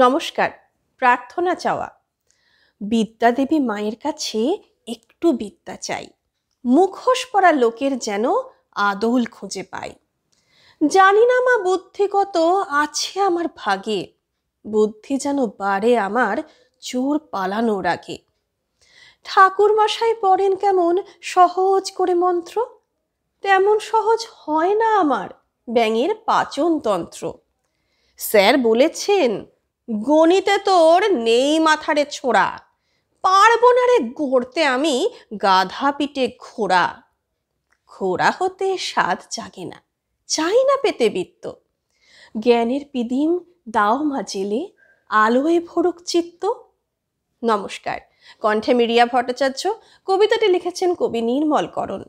নমস্কার প্রার্থনা চাওয়া বিদ্যাদেবী মায়ের কাছে একটু বিদ্যা চাই মুখোশ পরা লোকের যেন আদল খুঁজে পায় জানি না মা বুদ্ধি কত আছে আমার ভাগে বুদ্ধি যেন বাড়ে আমার চোর পালানোর আগে ঠাকুর মশাই পড়েন কেমন সহজ করে মন্ত্র তেমন সহজ হয় না আমার ব্যাঙের পাচনতন্ত্র স্যার বলেছেন গণিতে তোর নেই মাথারে ছোড়া পারবো না রে গড়তে আমি গাধা পিটে ঘোড়া ঘোড়া হতে স্বাদ জাগে না চাই না পেতে বৃত্ত জ্ঞানের পিদিম দাও মা জেলে আলোয় ভরুক চিত্ত নমস্কার কণ্ঠে মিডিয়া ভট্টাচার্য কবিতাটি লিখেছেন কবি নির্মল করণ